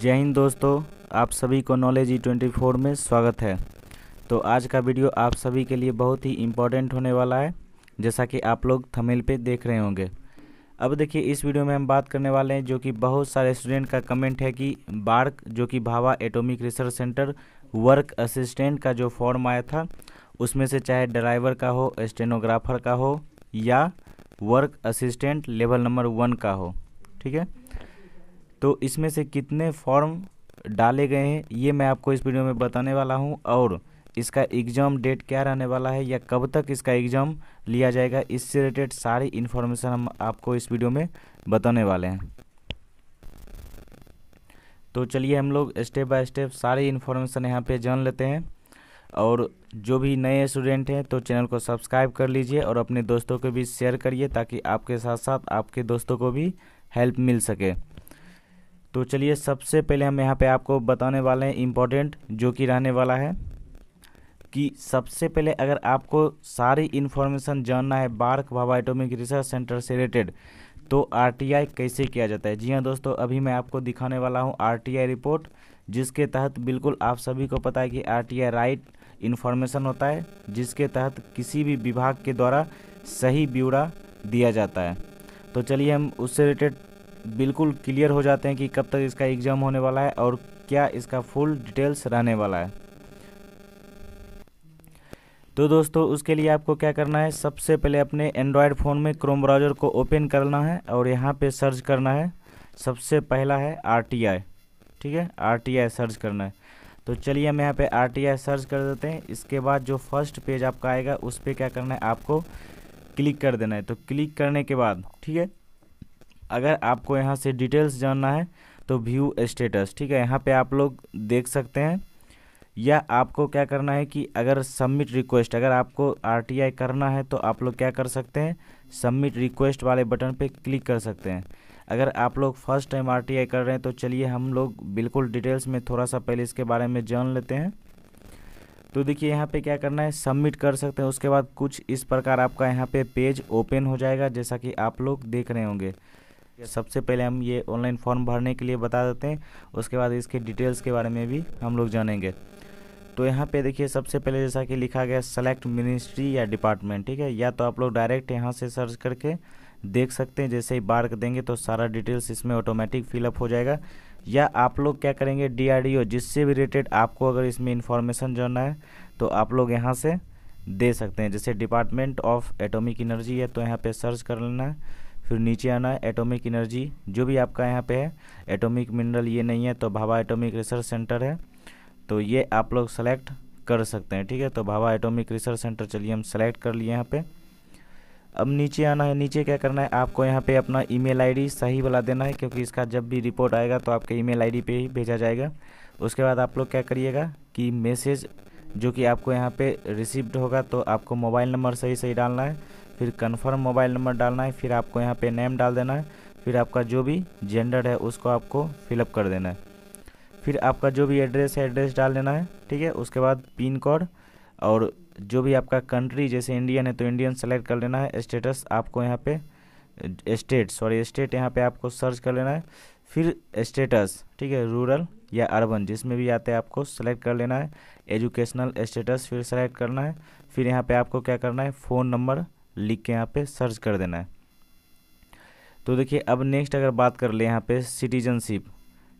जय हिंद दोस्तों आप सभी को नॉलेज ई ट्वेंटी फोर में स्वागत है तो आज का वीडियो आप सभी के लिए बहुत ही इम्पोर्टेंट होने वाला है जैसा कि आप लोग थमेल पे देख रहे होंगे अब देखिए इस वीडियो में हम बात करने वाले हैं जो कि बहुत सारे स्टूडेंट का कमेंट है कि बार्क जो कि Bhabha atomic research centre work assistant का जो फॉर्म आया था उसमें से चाहे ड्राइवर का हो स्टेनोग्राफर का हो या work assistant level number one का हो ठीक है तो इसमें से कितने फॉर्म डाले गए हैं ये मैं आपको इस वीडियो में बताने वाला हूँ और इसका एग्ज़ाम डेट क्या रहने वाला है या कब तक इसका एग्ज़ाम लिया जाएगा इससे रिलेटेड सारी इन्फॉर्मेशन हम आपको इस वीडियो में बताने वाले हैं तो चलिए हम लोग स्टेप बाय स्टेप सारी इन्फॉर्मेशन यहाँ पे जान लेते हैं और जो भी नए स्टूडेंट हैं तो चैनल को सब्सक्राइब कर लीजिए और अपने दोस्तों के भी शेयर करिए ताकि आपके साथ साथ आपके दोस्तों को भी हेल्प मिल सके तो चलिए सबसे पहले हम यहाँ पे आपको बताने वाले हैं इम्पोर्टेंट जो कि रहने वाला है कि सबसे पहले अगर आपको सारी इन्फॉर्मेशन जानना है BARC Bhabha atomic research centre से रिलेटेड तो आर कैसे किया जाता है जी हाँ दोस्तों अभी मैं आपको दिखाने वाला हूँ आर रिपोर्ट जिसके तहत बिल्कुल आप सभी को पता है कि आर राइट इन्फॉर्मेशन होता है जिसके तहत किसी भी विभाग के द्वारा सही ब्यौरा दिया जाता है तो चलिए हम उससे रिलेटेड बिल्कुल क्लियर हो जाते हैं कि कब तक इसका एग्ज़ाम होने वाला है और क्या इसका फुल डिटेल्स रहने वाला है तो दोस्तों उसके लिए आपको क्या करना है सबसे पहले अपने एंड्रॉयड फ़ोन में क्रोम ब्राउज़र को ओपन करना है और यहाँ पे सर्च करना है सबसे पहला है आर ठीक है आर सर्च करना है तो चलिए हम यहाँ पे आर सर्च कर देते हैं इसके बाद जो फर्स्ट पेज आपका आएगा उस पर क्या करना है आपको क्लिक कर देना है तो क्लिक करने के बाद ठीक है अगर आपको यहाँ से डिटेल्स जानना है तो व्यू स्टेटस ठीक है यहाँ पे आप लोग देख सकते हैं या आपको क्या करना है कि अगर सबमिट रिक्वेस्ट अगर आपको आरटीआई करना है तो आप लोग क्या कर सकते हैं सबमिट रिक्वेस्ट वाले बटन पे क्लिक कर सकते हैं अगर आप लोग फर्स्ट टाइम आरटीआई कर रहे हैं तो चलिए हम लोग बिल्कुल डिटेल्स में थोड़ा सा पहले इसके बारे में जान लेते हैं तो देखिए यहाँ पे क्या करना है सबमिट कर सकते हैं उसके बाद कुछ इस प्रकार आपका यहाँ पे पेज ओपन हो जाएगा जैसा कि आप लोग देख रहे होंगे सबसे पहले हम ये ऑनलाइन फॉर्म भरने के लिए बता देते हैं उसके बाद इसके डिटेल्स के बारे में भी हम लोग जानेंगे तो यहाँ पे देखिए सबसे पहले जैसा कि लिखा गया सेलेक्ट मिनिस्ट्री या डिपार्टमेंट ठीक है या तो आप लोग डायरेक्ट यहाँ से सर्च करके देख सकते हैं जैसे ही बार देंगे तो सारा डिटेल्स इसमें ऑटोमेटिक फिलअप हो जाएगा या आप लोग क्या करेंगे डी जिससे भी रिलेटेड आपको अगर इसमें इन्फॉर्मेशन जानना है तो आप लोग यहाँ से दे सकते हैं जैसे डिपार्टमेंट ऑफ एटोमिक एनर्जी है तो यहाँ पे सर्च कर लेना है फिर नीचे आना है एटॉमिक एनर्जी जो भी आपका यहाँ पे है एटॉमिक मिनरल ये नहीं है तो भाभा एटॉमिक रिसर्च सेंटर है तो ये आप लोग सेलेक्ट कर सकते हैं ठीक है तो भाभा एटॉमिक रिसर्च सेंटर चलिए हम सेलेक्ट कर लिए यहाँ पे अब नीचे आना है नीचे क्या करना है आपको यहाँ पे अपना ईमेल आईडी सही वाला देना है क्योंकि इसका जब भी रिपोर्ट आएगा तो आपके ईमेल आईडी पे ही भेजा जाएगा उसके बाद आप लोग क्या करिएगा कि मैसेज जो कि आपको यहाँ पे रिसीव्ड होगा तो आपको मोबाइल नंबर सही सही डालना है फिर कन्फर्म मोबाइल नंबर डालना है फिर आपको यहाँ पे नेम डाल देना है फिर आपका जो भी जेंडर है उसको आपको फिलअप कर देना है फिर आपका जो भी एड्रेस है एड्रेस डाल देना है ठीक है उसके बाद पिन कोड और जो भी आपका कंट्री जैसे इंडियन है तो इंडियन सेलेक्ट कर लेना है स्टेटस आपको यहाँ पे स्टेट सॉरी स्टेट यहाँ पे आपको सर्च कर लेना है फिर स्टेटस ठीक है रूरल या अर्बन जिसमें भी आते हैं आपको सेलेक्ट कर लेना है एजुकेशनल स्टेटस फिर सेलेक्ट करना है फिर यहाँ पे आपको क्या करना है फ़ोन नंबर लिख के यहाँ पे सर्च कर देना है तो देखिए अब नेक्स्ट अगर बात कर ले यहाँ पे सिटीजनशिप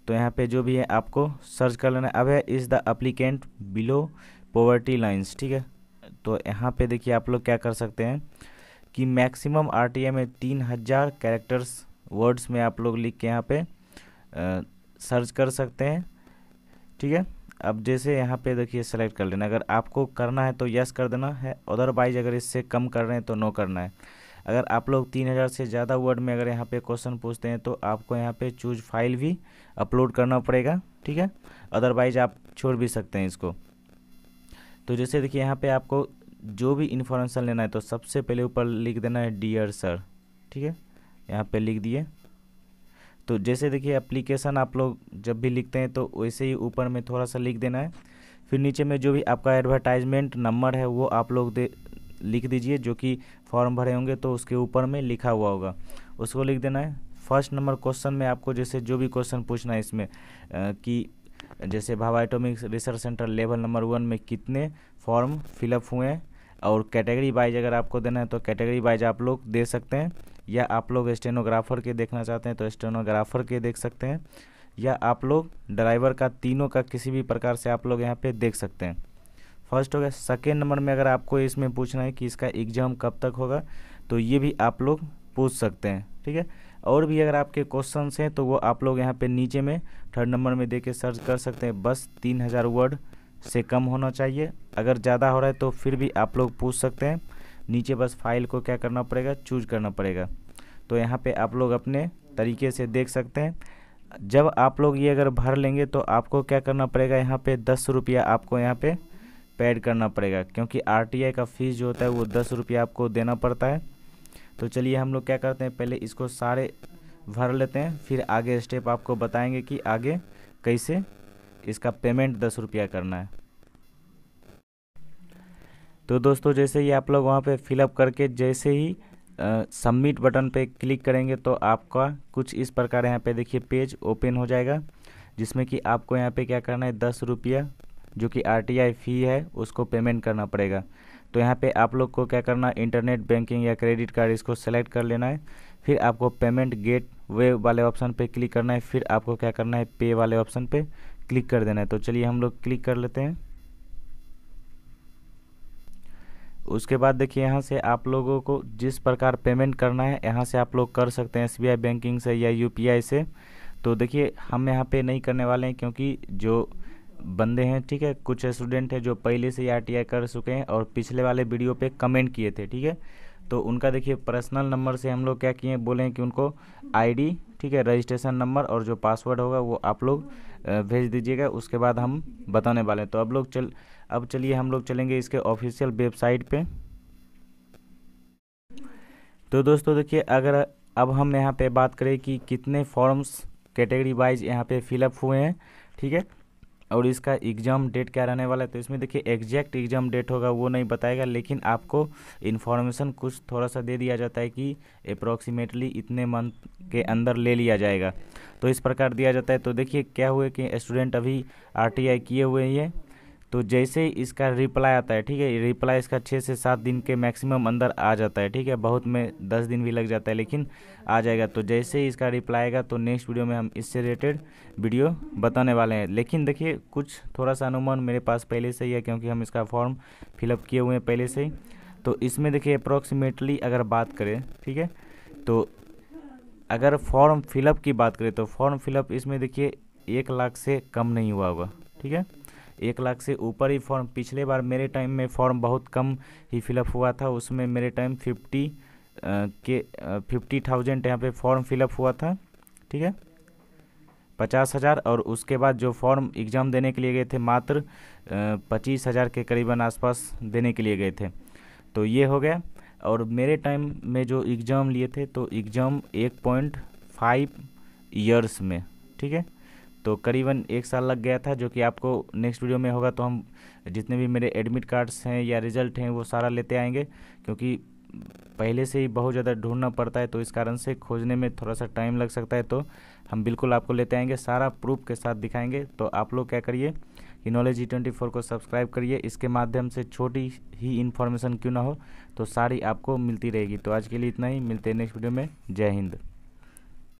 तो यहाँ पे जो भी है आपको सर्च कर लेना है अब है is the applicant below poverty lines ठीक है तो यहाँ पे देखिए आप लोग क्या कर सकते हैं कि मैक्सिमम आर टी में तीन हज़ार कैरेक्टर्स वर्ड्स में आप लोग लिख के यहाँ पे आ, सर्च कर सकते हैं ठीक है अब जैसे यहाँ पे देखिए सेलेक्ट कर लेना अगर आपको करना है तो यस कर देना है अदरवाइज अगर इससे कम कर रहे हैं तो नो करना है अगर आप लोग तीन हज़ार से ज़्यादा वर्ड में अगर यहाँ पे क्वेश्चन पूछते हैं तो आपको यहाँ पे चूज फाइल भी अपलोड करना पड़ेगा ठीक है अदरवाइज आप छोड़ भी सकते हैं इसको तो जैसे देखिए यहाँ पे आपको जो भी इन्फॉर्मेशन लेना है तो सबसे पहले ऊपर लिख देना है डियर सर ठीक है यहाँ पे लिख दिए तो जैसे देखिए एप्लीकेशन आप लोग जब भी लिखते हैं तो वैसे ही ऊपर में थोड़ा सा लिख देना है फिर नीचे में जो भी आपका एडवर्टाइजमेंट नंबर है वो आप लोग दे लिख दीजिए जो कि फॉर्म भरे होंगे तो उसके ऊपर में लिखा हुआ होगा उसको लिख देना है फर्स्ट नंबर क्वेश्चन में आपको जैसे जो भी क्वेश्चन पूछना है इसमें आ, कि जैसे Bhabha atomic research centre level number one में कितने फॉर्म फिलअप हुए हैं और कैटेगरी वाइज अगर आपको देना है तो कैटेगरी वाइज आप लोग दे सकते हैं या आप लोग स्टेनोग्राफर के देखना चाहते हैं तो स्टेनोग्राफर के देख सकते हैं या आप लोग ड्राइवर का तीनों का किसी भी प्रकार से आप लोग यहाँ पे देख सकते हैं फर्स्ट हो गया सेकेंड नंबर में अगर आपको इसमें पूछना है कि इसका एग्ज़ाम कब तक होगा तो ये भी आप लोग पूछ सकते हैं ठीक है और भी अगर आपके क्वेश्चन हैं तो वो आप लोग यहाँ पे नीचे में थर्ड नंबर में दे के सर्च कर सकते हैं बस तीन हज़ार वर्ड से कम होना चाहिए अगर ज़्यादा हो रहा है तो फिर भी आप लोग पूछ सकते हैं नीचे बस फाइल को क्या करना पड़ेगा चूज करना पड़ेगा तो यहाँ पे आप लोग अपने तरीके से देख सकते हैं जब आप लोग ये अगर भर लेंगे तो आपको क्या करना पड़ेगा यहाँ पे दस रुपया आपको यहाँ पे पैड करना पड़ेगा क्योंकि आर का फ़ीस जो होता है वो दस रुपया आपको देना पड़ता है तो चलिए हम लोग क्या करते हैं पहले इसको सारे भर लेते हैं फिर आगे स्टेप आपको बताएंगे कि आगे कैसे इसका पेमेंट दस रुपया करना है तो दोस्तों जैसे ही आप लोग वहाँ पर फिलअप करके जैसे ही सबमिट बटन पर क्लिक करेंगे तो आपका कुछ इस प्रकार यहाँ पे देखिए पेज ओपन हो जाएगा जिसमें कि आपको यहाँ पे क्या करना है दस रुपया जो कि आर फ़ी है उसको पेमेंट करना पड़ेगा तो यहाँ पे आप लोग को क्या करना है इंटरनेट बैंकिंग या क्रेडिट कार्ड इसको सेलेक्ट कर लेना है फिर आपको पेमेंट गेट वे वाले ऑप्शन पे क्लिक करना है फिर आपको क्या करना है पे वाले ऑप्शन पे क्लिक कर देना है तो चलिए हम लोग क्लिक कर लेते हैं उसके बाद देखिए यहाँ से आप लोगों को जिस प्रकार पेमेंट करना है यहाँ से आप लोग कर सकते हैं एस बैंकिंग से या यू से तो देखिए हम यहाँ पे नहीं करने वाले हैं क्योंकि जो बंदे हैं ठीक है कुछ स्टूडेंट हैं जो पहले से ही आर कर चुके हैं और पिछले वाले वीडियो पे कमेंट किए थे ठीक है तो उनका देखिए पर्सनल नंबर से हम लोग क्या किए बोले कि उनको आई ठीक है रजिस्ट्रेशन नंबर और जो पासवर्ड होगा वो आप लोग भेज दीजिएगा उसके बाद हम बताने वाले हैं तो अब लोग चल अब चलिए हम लोग चलेंगे इसके ऑफिशियल वेबसाइट पे तो दोस्तों देखिए अगर अब हम यहाँ पे बात करें कि कितने फॉर्म्स कैटेगरी वाइज यहाँ पे फिलअप हुए हैं ठीक है और इसका एग्ज़ाम डेट क्या रहने वाला है तो इसमें देखिए एग्जैक्ट एग्ज़ाम डेट होगा वो नहीं बताएगा लेकिन आपको इन्फॉर्मेशन कुछ थोड़ा सा दे दिया जाता है कि अप्रॉक्सीमेटली इतने मंथ के अंदर ले लिया जाएगा तो इस प्रकार दिया जाता है तो देखिए क्या हुए कि स्टूडेंट अभी आर किए हुए हैं तो जैसे ही इसका रिप्लाई आता है ठीक है रिप्लाई इसका छः से सात दिन के मैक्सिमम अंदर आ जाता है ठीक है बहुत में दस दिन भी लग जाता है लेकिन आ जाएगा तो जैसे ही इसका रिप्लाई आएगा तो नेक्स्ट वीडियो में हम इससे रिलेटेड वीडियो बताने वाले हैं लेकिन देखिए कुछ थोड़ा सा अनुमान मेरे पास पहले से ही है क्योंकि हम इसका फॉर्म फिलअप किए हुए हैं पहले से ही तो इसमें देखिए अप्रोक्सीमेटली अगर बात करें ठीक है तो अगर फॉर्म फिलअप की बात करें तो फॉर्म फिलअप इसमें देखिए एक लाख से कम नहीं हुआ होगा ठीक है एक लाख से ऊपर ही फॉर्म पिछले बार मेरे टाइम में फॉर्म बहुत कम ही फिलअप हुआ था उसमें मेरे टाइम फिफ्टी के फिफ्टी थाउजेंड यहाँ पर फॉर्म फिलअप हुआ था ठीक है पचास हज़ार और उसके बाद जो फॉर्म एग्ज़ाम देने के लिए गए थे मात्र पच्चीस हज़ार के करीबन आसपास देने के लिए गए थे तो ये हो गया और मेरे टाइम में जो एग्ज़ाम लिए थे तो एग्ज़ाम एक पॉइंट फाइव ईयर्स में ठीक है तो करीबन एक साल लग गया था जो कि आपको नेक्स्ट वीडियो में होगा तो हम जितने भी मेरे एडमिट कार्ड्स हैं या रिजल्ट हैं वो सारा लेते आएंगे क्योंकि पहले से ही बहुत ज़्यादा ढूंढना पड़ता है तो इस कारण से खोजने में थोड़ा सा टाइम लग सकता है तो हम बिल्कुल आपको लेते आएंगे सारा प्रूफ के साथ दिखाएंगे तो आप लोग क्या करिए कि नॉलेज ई ट्वेंटी फोर को सब्सक्राइब करिए इसके माध्यम से छोटी ही इन्फॉर्मेशन क्यों ना हो तो सारी आपको मिलती रहेगी तो आज के लिए इतना ही मिलते हैं नेक्स्ट वीडियो में जय हिंद